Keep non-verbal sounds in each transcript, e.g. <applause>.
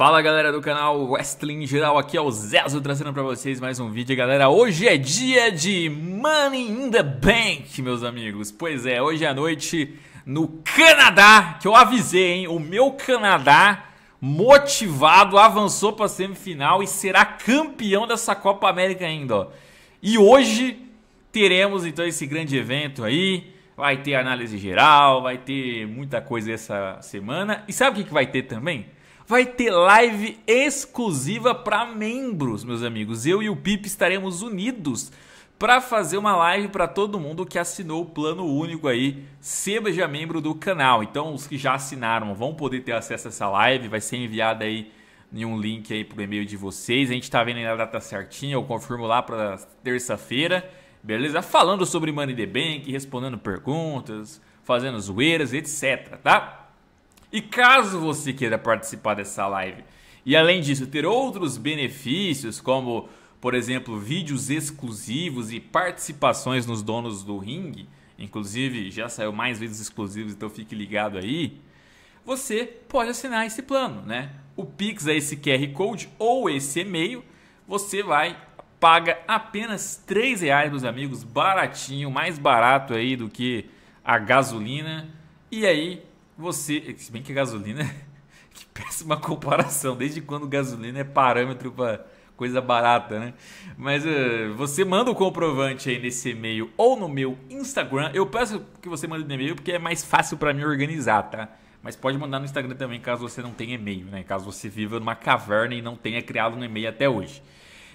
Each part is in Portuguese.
Fala galera do canal Wrestling Geral, aqui é o Zezo trazendo para vocês mais um vídeo. Galera, hoje é dia de Money in the Bank, meus amigos. Pois é, hoje à noite no Canadá, que eu avisei, hein? O meu Canadá motivado avançou para semifinal e será campeão dessa Copa América ainda, ó. E hoje teremos então esse grande evento aí. Vai ter análise geral, vai ter muita coisa essa semana. E sabe o que vai ter também? vai ter live exclusiva para membros, meus amigos. Eu e o Pip estaremos unidos para fazer uma live para todo mundo que assinou o plano único aí, seja membro do canal. Então, os que já assinaram vão poder ter acesso a essa live, vai ser enviada aí em um link aí pro e-mail de vocês. A gente está vendo aí a data certinha, eu confirmo lá para terça-feira. Beleza? Falando sobre Money the Bank, respondendo perguntas, fazendo zoeiras, etc, tá? E caso você queira participar dessa live e além disso ter outros benefícios, como por exemplo vídeos exclusivos e participações nos donos do ringue, inclusive já saiu mais vídeos exclusivos, então fique ligado aí. Você pode assinar esse plano, né? O Pix é esse QR Code ou esse e-mail. Você vai paga apenas 3 reais, meus amigos, baratinho, mais barato aí do que a gasolina. E aí você. Se bem que gasolina. É <laughs> que péssima comparação. Desde quando gasolina é parâmetro para coisa barata, né? Mas uh, você manda o comprovante aí nesse e-mail ou no meu Instagram. Eu peço que você mande no e-mail porque é mais fácil para mim organizar, tá? Mas pode mandar no Instagram também caso você não tenha e-mail, né? Caso você viva numa caverna e não tenha criado um e-mail até hoje.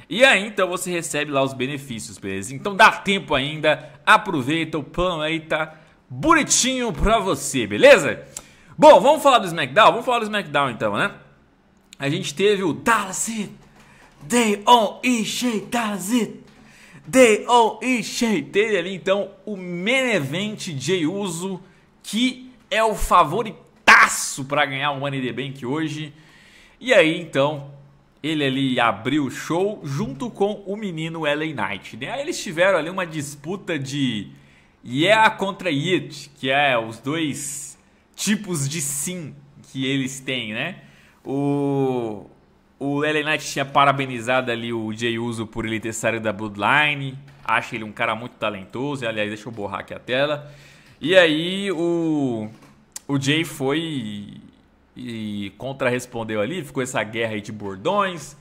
E aí então você recebe lá os benefícios, beleza? Então dá tempo ainda, aproveita, o pão aí tá bonitinho pra você, beleza? Bom, vamos falar do SmackDown? Vamos falar do SmackDown então, né? A gente teve o Dallas It, Day On e Shea Dallas It, Day On e Teve ali então o Menevente Jey Uso, que é o favoritaço para ganhar o Money the Bank hoje. E aí então, ele ali abriu o show junto com o menino LA Knight. Né? Aí eles tiveram ali uma disputa de Yeah contra It, que é os dois tipos de sim que eles têm, né? O, o LA Knight tinha parabenizado ali o Jay Uso por ele ter saído da Bloodline. Acha ele um cara muito talentoso. Aliás, deixa eu borrar aqui a tela. E aí o, o Jay foi e, e contra-respondeu ali. Ficou essa guerra aí de bordões.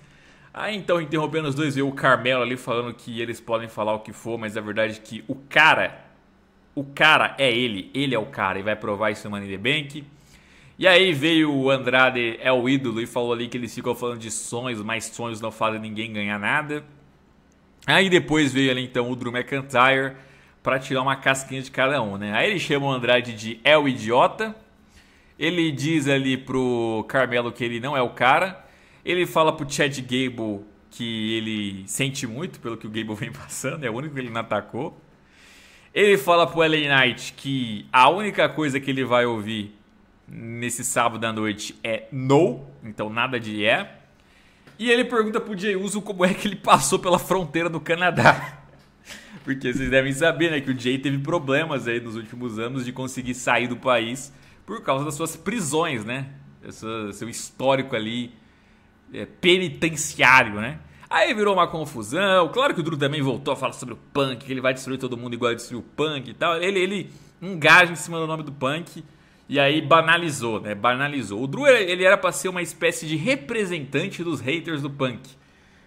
Aí então, interrompendo os dois, veio o Carmelo ali falando que eles podem falar o que for, mas é verdade que o cara o cara é ele, ele é o cara e vai provar isso no Money the Bank. E aí veio o Andrade, é o ídolo, e falou ali que eles ficam falando de sonhos, mas sonhos não fazem ninguém ganhar nada. Aí depois veio ali então o Drew McIntyre para tirar uma casquinha de cada um, né? Aí ele chama o Andrade de é o idiota. Ele diz ali pro Carmelo que ele não é o cara. Ele fala pro Chad Gable que ele sente muito pelo que o Gable <laughs> vem passando, é o único que ele não atacou. Ele fala pro LA Knight que a única coisa que ele vai ouvir nesse sábado à noite é no, então nada de é. E ele pergunta pro Jay Uso como é que ele passou pela fronteira do Canadá. <laughs> Porque vocês devem saber, né, que o Jay teve problemas aí nos últimos anos de conseguir sair do país por causa das suas prisões, né? seu histórico ali é, penitenciário, né? Aí virou uma confusão. Claro que o Drew também voltou a falar sobre o Punk, que ele vai destruir todo mundo igual destruiu o Punk e tal. Ele, ele engaja em cima do nome do Punk e aí banalizou, né? Banalizou. O Drew ele era para ser uma espécie de representante dos haters do Punk.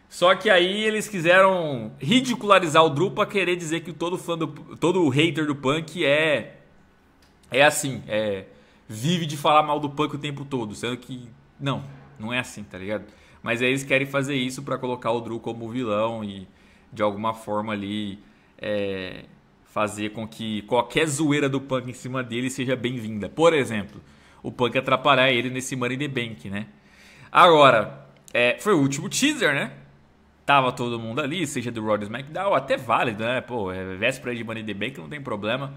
Só que aí eles quiseram ridicularizar o Drew pra querer dizer que todo fã do todo hater do Punk é é assim, é vive de falar mal do Punk o tempo todo, sendo que não, não é assim, tá ligado? Mas aí eles querem fazer isso para colocar o Drew como vilão e de alguma forma ali é, fazer com que qualquer zoeira do Punk em cima dele seja bem-vinda. Por exemplo, o Punk atrapalhar ele nesse Money the Bank, né? Agora, é, foi o último teaser, né? Tava todo mundo ali, seja do Raw SmackDown, até válido, né? Pô, é véspera de Money the Bank, não tem problema.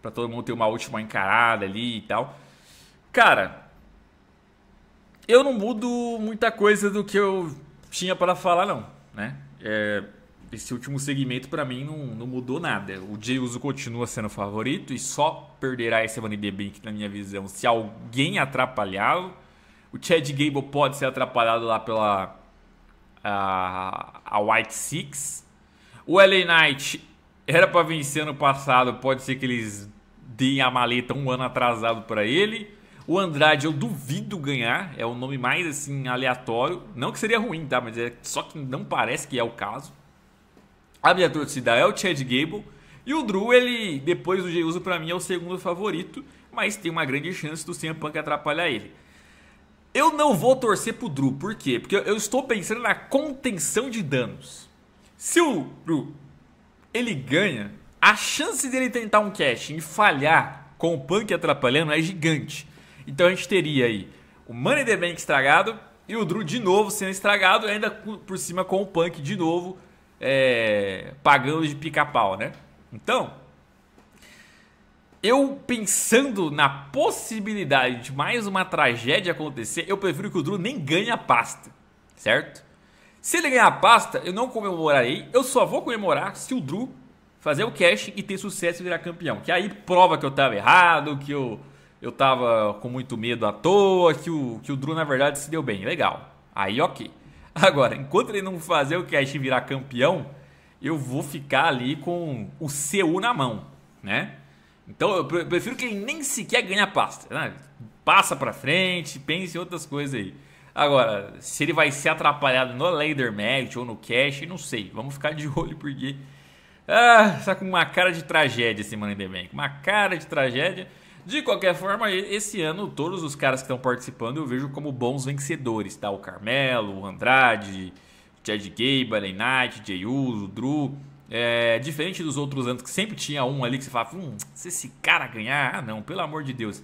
Pra todo mundo ter uma última encarada ali e tal. Cara, eu não mudo muita coisa do que eu tinha para falar, não. Né? É, esse último segmento para mim não, não, mudou nada. O Jay continua sendo favorito e só perderá esse Money the Bank, na minha visão, se alguém atrapalhá-lo. O Chad Gable pode ser atrapalhado lá pela a, a White Six. O LA Knight era para vencer no passado, pode ser que eles deem a maleta um ano atrasado para ele. O Andrade eu duvido ganhar, é o nome mais assim aleatório. Não que seria ruim, tá? Mas é só que não parece que é o caso. A minha torcida é o Chad Gable. E o Drew, ele, depois do Jey para mim é o segundo favorito. Mas tem uma grande chance do CM Punk atrapalhar ele. Eu não vou torcer pro Drew, por quê? Porque eu estou pensando na contenção de danos. Se o Drew, ele ganha, a chance dele tentar um cash e falhar com o Punk atrapalhando é gigante. Então a gente teria aí o Money the Bank estragado e o Drew de novo sendo estragado, ainda por cima com o Punk de novo é, pagando de pica-pau, né? Então, eu pensando na possibilidade de mais uma tragédia acontecer, eu prefiro que o Drew nem ganhe a pasta, certo? Se ele ganhar a pasta, eu não comemorarei, eu só vou comemorar se o Drew fazer o cash e ter sucesso e virar campeão. Que aí prova que eu estava errado, que eu eu tava com muito medo à toa, que o, que o Drew na verdade se deu bem. Legal. Aí ok. <laughs> Agora, enquanto ele não fazer o Cash virar campeão, eu vou ficar ali com o CU na mão, né? Então eu prefiro que ele nem sequer ganhe a pasta. Né? Passa para frente, pense em outras coisas aí. Agora, se ele vai ser atrapalhado no Lader Match ou no Cash, não sei. Vamos ficar de olho porque... Ah, tá com uma cara de tragédia esse Money in the Bank. Uma cara de tragédia. De qualquer forma, esse ano todos os caras que estão participando eu vejo como bons vencedores, tá? O Carmelo, o Andrade, Chad Gable, Ellen Knight, Jey Uso, Drew. É, diferente dos outros anos que sempre tinha um ali que você fala, hum, se esse cara ganhar, ah não, pelo amor de Deus.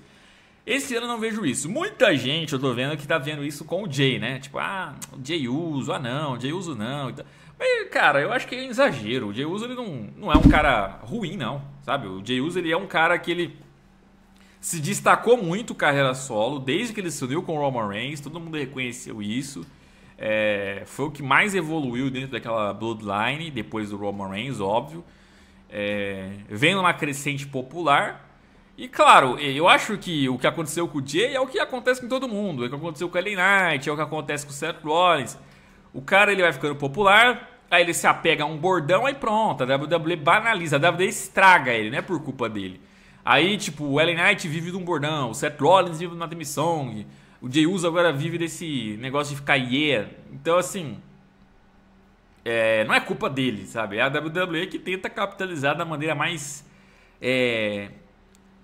Esse ano eu não vejo isso. Muita gente eu tô vendo que tá vendo isso com o Jay, né? Tipo, ah, o Jay Uso, ah não, o Jay Uso não. tal. mas, cara, eu acho que é exagero. O Jay Uso ele não, não é um cara ruim, não, sabe? O Jay Uso ele é um cara que ele se destacou muito carreira solo, desde que ele se uniu com o Roman Reigns, todo mundo reconheceu isso. É, foi o que mais evoluiu dentro daquela Bloodline, depois do Roman Reigns, óbvio. É, vem numa crescente popular. E claro, eu acho que o que aconteceu com o Jay é o que acontece com todo mundo. É o que aconteceu com o Ellen Knight, é o que acontece com o Seth Rollins. O cara ele vai ficando popular, aí ele se apega a um bordão, aí pronto. A WWE banaliza, a WWE estraga ele, não é por culpa dele. Aí, tipo, o Ellen Knight vive de um bordão, o Seth Rollins vive de uma demissão, song, o Jey Uso agora vive desse negócio de ficar yeah. Então, assim, é, não é culpa dele, sabe? É a WWE que tenta capitalizar da maneira mais é,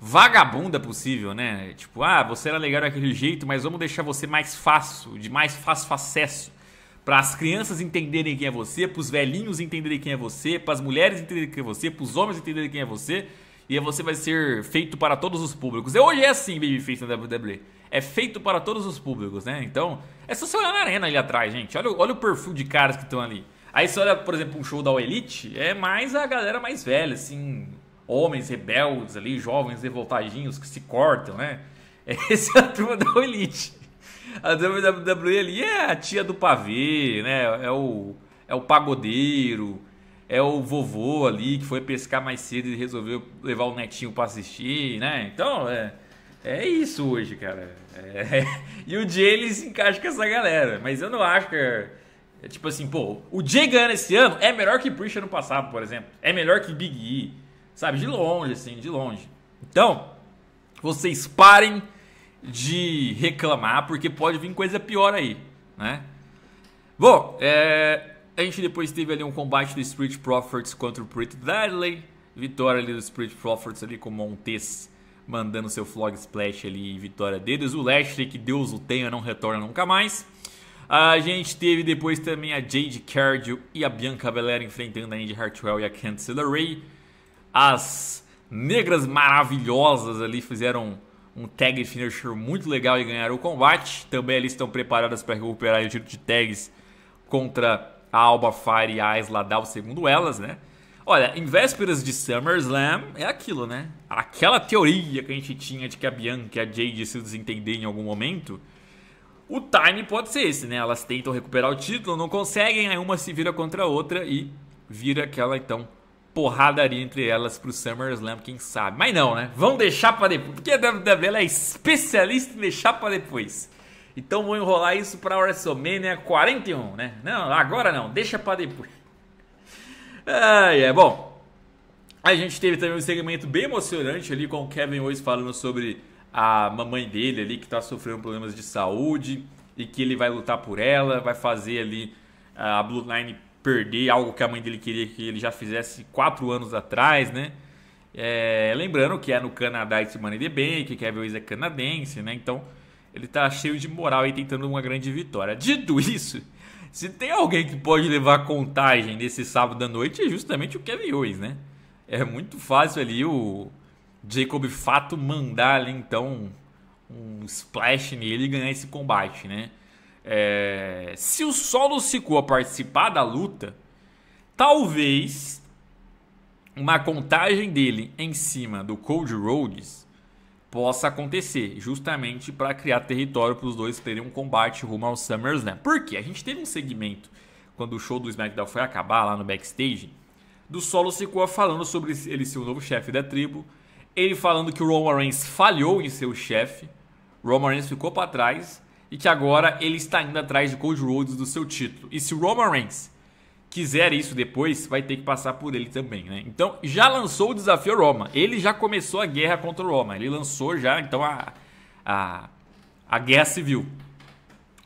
vagabunda possível, né? Tipo, ah, você era legal daquele jeito, mas vamos deixar você mais fácil, de mais fácil acesso. Para as crianças entenderem quem é você, para os velhinhos entenderem quem é você, para as mulheres entenderem quem é você, para os homens entenderem quem é você e você vai ser feito para todos os públicos. E hoje é assim, Babyface na WWE. É feito para todos os públicos, né? Então, é só você olhar na arena ali atrás, gente. Olha, olha o perfil de caras que estão ali. Aí você olha, por exemplo, um show da Elite, é mais a galera mais velha, assim. Homens rebeldes ali, jovens revoltadinhos que se cortam, né? <laughs> Essa é a turma da Elite. A WWE ali é a tia do pavê, né? É o, é o pagodeiro é o vovô ali que foi pescar mais cedo e resolveu levar o netinho para assistir, né? Então, é, é isso hoje, cara. É, <laughs> e o Jay ele se encaixa com essa galera, mas eu não acho que. É, é tipo assim, pô, o Jay ganhando esse ano é melhor que Preach no passado, por exemplo. É melhor que Big E, sabe? De longe, assim, de longe. Então, vocês parem de reclamar, porque pode vir coisa pior aí, né? Bom, é, a gente depois teve ali um combate do Spirit Profits contra o Pretty Deadly. Vitória ali do Spirit Profits ali com o Montes mandando seu flog splash ali vitória deles. O Lashley, que Deus o tenha, não retorna nunca mais. A gente teve depois também a Jade Cardio e a Bianca Belair enfrentando a Andy Hartwell e a Candice Ray. As negras maravilhosas ali fizeram um tag finisher muito legal e ganharam o combate. Também ali estão preparadas para recuperar o tiro de tags contra a Alba Fire e a Isla segundo elas, né? Olha, em vésperas de SummerSlam é aquilo, né? Aquela teoria que a gente tinha de que a Bianca e a Jade se desentenderem em algum momento. O time pode ser esse, né? Elas tentam recuperar o título, não conseguem, aí uma se vira contra a outra e vira aquela, então, porradaria entre elas pro SummerSlam, quem sabe. Mas não, né? Vão deixar pra depois, porque a WWE é especialista em deixar pra depois. Então vou enrolar isso para WrestleMania 41, né? Não, agora não, deixa para depois. Ai, é bom. A gente teve também um segmento bem emocionante ali com o Kevin Owens falando sobre a mamãe dele ali que está sofrendo problemas de saúde e que ele vai lutar por ela, vai fazer ali ah, a Bloodline perder algo que a mãe dele queria que ele já fizesse quatro anos atrás, né? É, lembrando que é no Canadá esse Money the Bank, Kevin Owens é canadense, né? Então ele tá cheio de moral e tentando uma grande vitória. Dito isso, se tem alguém que pode levar contagem nesse sábado à noite é justamente o Kevin Owens, né? É muito fácil ali o Jacob Fato mandar ali então um splash nele e ganhar esse combate, né? É... Se o Solo Sikoa participar da luta, talvez uma contagem dele em cima do Cold Rhodes possa acontecer, justamente para criar território para os dois terem um combate rumo ao SummerSlam. Por quê? A gente teve um segmento, quando o show do SmackDown foi acabar lá no backstage, do Solo Sikoa falando sobre ele ser o novo chefe da tribo, ele falando que o Roman Reigns falhou em ser o chefe, Roman Reigns ficou para trás e que agora ele está indo atrás de Cody Rhodes do seu título. E se o Roman Reigns quiser isso depois, vai ter que passar por ele também, né? Então, já lançou o desafio Roma. Ele já começou a guerra contra o Roma. Ele lançou já, então, a, a, a guerra civil.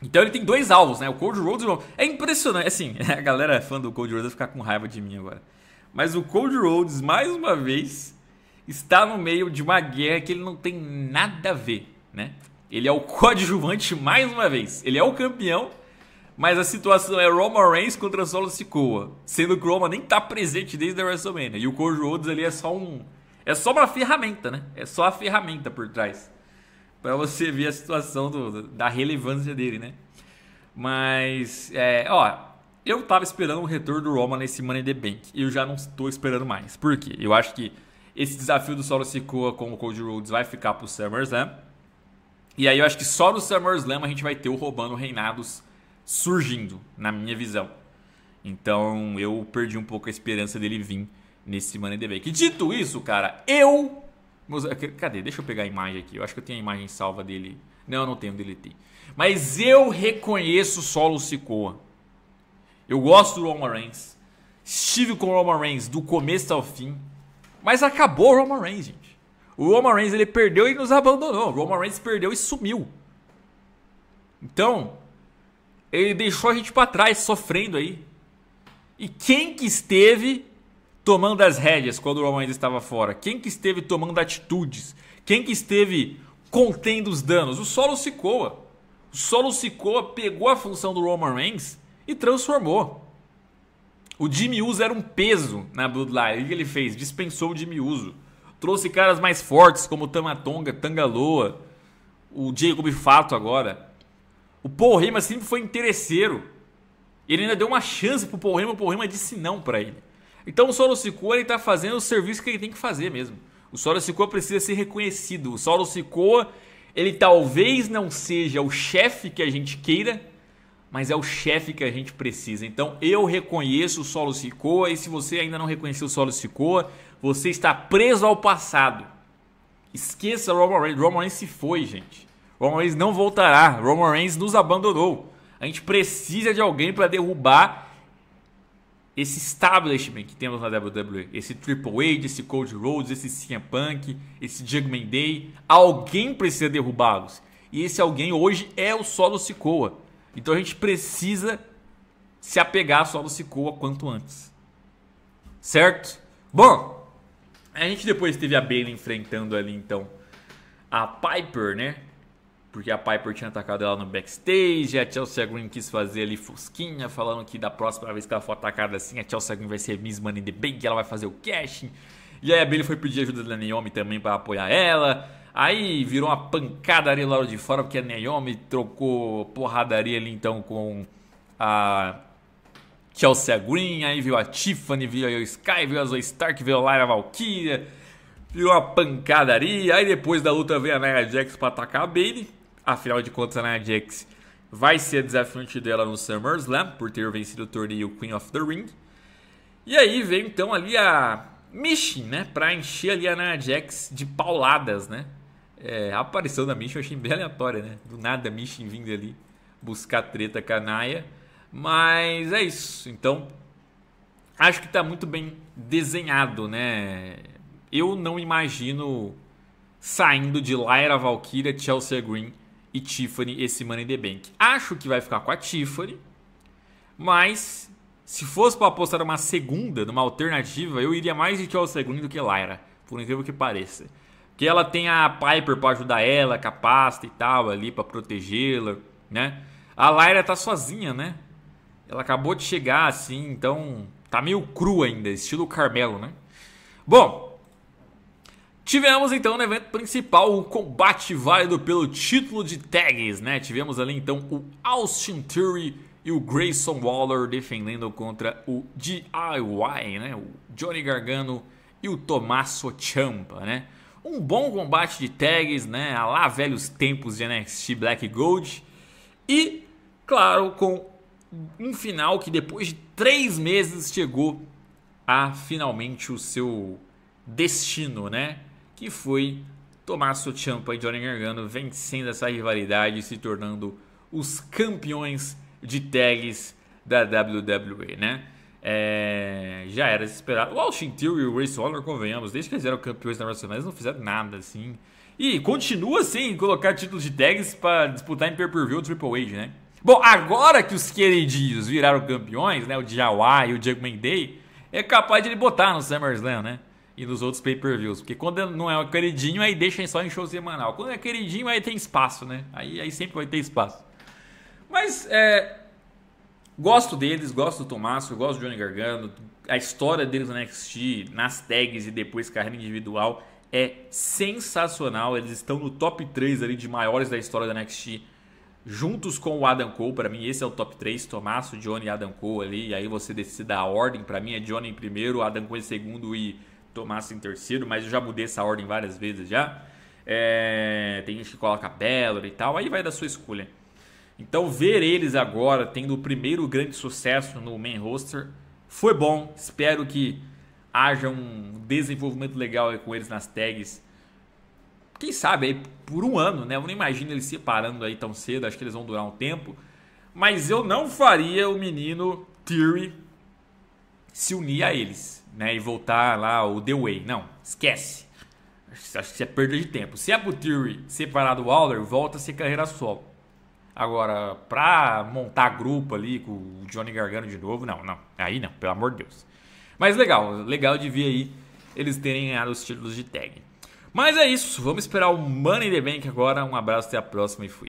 Então ele tem dois alvos, né? O Cold Rhodes e o Roma. É impressionante, assim, <laughs> a galera fã do Cold Rhodes vai ficar com raiva de mim agora. Mas o Cold Rhodes, mais uma vez, está no meio de uma guerra que ele não tem nada a ver, né? Ele é o <laughs> coadjuvante mais uma vez. Ele é o campeão mas a situação é Roman Reigns contra Solo Sikoa, sendo que o Roman nem tá presente desde a WrestleMania. E o Cold Rhodes ali é só um. É só uma ferramenta, né? É só a ferramenta por trás. para você ver a situação do, da relevância dele, né? Mas, é, ó, eu tava esperando o retorno do Roman nesse Money in the Bank. E eu já não estou esperando mais. Por quê? Eu acho que esse desafio do Solo Sikoa com o Cody Rhodes vai ficar pro SummerSlam. E aí eu acho que só no SummerSlam a gente vai ter o roubando reinados surgindo, na minha visão. Então eu perdi um pouco a esperança dele vir nesse Money the Bank. Dito isso, cara, eu. Cadê? Deixa eu pegar a imagem aqui. Eu acho que eu tenho a imagem salva dele. Não, eu não tenho, deletei. Mas eu reconheço solo Sikoa. Eu gosto do Roman Reigns. Estive com o Roman Reigns do começo ao fim. Mas acabou o Roman Reigns, gente. O Roman Reigns ele perdeu e nos abandonou. O Roman Reigns perdeu e sumiu. Então, ele deixou a gente para trás, sofrendo aí. E quem que esteve tomando as rédeas quando o Roma ainda estava fora? Quem que esteve tomando atitudes? Quem que esteve contendo os danos? O Solo Sikoa. O Solo Sikoa pegou a função do Roman Reigns e transformou. O Jimmy Uso era um peso na Bloodline. O que ele fez? Dispensou o Jimmy Uso. Trouxe caras mais fortes como Tamatonga, Tangaloa, o Jacob Fato agora. O Paul Heyman sempre foi interesseiro. Ele ainda deu uma chance pro Paul Heyman, o Paul Heyman disse não para ele. Então o Solo Sikoa ele tá fazendo o serviço que ele tem que fazer mesmo. O Solo Sikoa precisa ser reconhecido. O Solo Sikoa, ele talvez não seja o chefe que a gente queira, mas é o chefe que a gente precisa. Então eu reconheço o Solo Sikoa e se você ainda não reconheceu o Solo Sikoa, você está preso ao passado. Esqueça o Roman Reigns. Roman Reigns se foi, gente. Roman Reigns não voltará. Roman Reigns nos abandonou. A gente precisa de alguém para derrubar esse establishment que temos na WWE, esse Triple H, esse Cody Rhodes, esse CM Punk, esse Jugman Day, alguém precisa derrubá-los. E esse alguém hoje é o Solo Sikoa. Então a gente precisa se apegar ao Solo Sikoa quanto antes. Certo? Bom, a gente depois teve a Bailey enfrentando ali então a Piper, né? porque a Piper tinha atacado ela no backstage, a Chelsea Green quis fazer ali fusquinha, falando que da próxima vez que ela for atacada assim, a Chelsea Green vai ser Miss Money in the Bank, ela vai fazer o cashing. E aí a Bailey foi pedir ajuda da Naomi também para apoiar ela. Aí virou uma pancadaria lá de fora, porque a Naomi trocou porradaria ali então com a Chelsea Green, aí viu a Tiffany, viu a Sky, viu a Zoe Stark, viu a Lyra Valkyria, virou uma pancadaria. Aí depois da luta veio a Nia Jax pra atacar a Bailey. Afinal de contas, a né, Nia Jax vai ser desafiante dela no SummerSlam, por ter vencido o torneio Queen of the Ring. E aí vem então ali a Mishin, né? para encher ali a Nia Jax de pauladas, né? É, a aparição da Mishin eu achei bem aleatória, né? Do nada a Mishin vindo ali buscar treta com a Nia. Mas é isso. Então, acho que tá muito bem desenhado, né? Eu não imagino saindo de Lyra Valkyria, Chelsea Green e Tiffany esse Money in the Bank. Acho que vai ficar com a Tiffany, mas se fosse para apostar numa segunda, numa alternativa, eu iria mais de Chelsea Green do que Lyra, por incrível que pareça. Porque ela tem a Piper para ajudar ela, com a pasta e tal ali para protegê-la, né? A Lyra tá sozinha, né? Ela acabou de chegar assim, então tá meio cru ainda, estilo Carmelo, né? Bom, Tivemos então no evento principal o combate válido pelo título de tags, né? Tivemos ali então o Austin Theory e o Grayson Waller defendendo contra o DIY, né? O Johnny Gargano e o Tommaso Ciampa, né? Um bom combate de tags, né? A lá velhos tempos de NXT Black Gold. E, claro, com um final que depois de três meses chegou a finalmente o seu destino, né? que foi Tommaso Ciampa e Johnny Gargano vencendo essa rivalidade e se tornando os campeões de tags da WWE, né? É, já era esperado. O Austin Theory e o Ray Solar, convenhamos, desde que eles eram campeões da WrestleMania, eles não fizeram nada assim. E continua assim, colocar títulos de tags para disputar em pay-per-view Triple H, né? Bom, agora que os queridinhos viraram campeões, né? O Jawai e o Jugman Day, é capaz de ele botar no SummerSlam, né? e nos outros pay-per-views. Porque quando é- não é o queridinho, aí deixa só em show semanal. Quando é queridinho, aí tem espaço, né? Aí, aí sempre vai ter espaço. Mas é, gosto deles, gosto do Tommaso, gosto do Johnny Gargano. A história deles no NXT, nas tags e depois carreira individual é sensacional. Eles estão no top 3 ali de maiores da história da NXT. Juntos com o Adam Cole, para mim esse é o top 3, Tommaso, Johnny e Adam Cole ali, e aí você decide a ordem, para mim é Johnny em primeiro, Adam Cole em segundo e tomasse em terceiro, mas eu já mudei essa ordem várias vezes já. É, tem gente que coloca Bellor e tal, aí vai da sua escolha. Então ver eles agora tendo o primeiro grande sucesso no main roster foi bom. Espero que haja um desenvolvimento legal com eles nas tags. Quem sabe aí por um ano, né? Eu não imagino eles se parando aí tão cedo, acho que eles vão durar um tempo. Mas eu não faria o menino Theory se unir a eles, né? E voltar lá o The Way. Não, esquece. Acho que isso é perda de tempo. Se a Butiri separar do Waller, volta a ser carreira solo. Agora, pra montar grupo ali com o Johnny Gargano de novo, não, não. Aí não, pelo amor de Deus. Mas legal, legal de ver aí eles terem ganhado os títulos de tag. Mas é isso, vamos esperar o Money in the Bank agora. Um abraço, até a próxima e fui.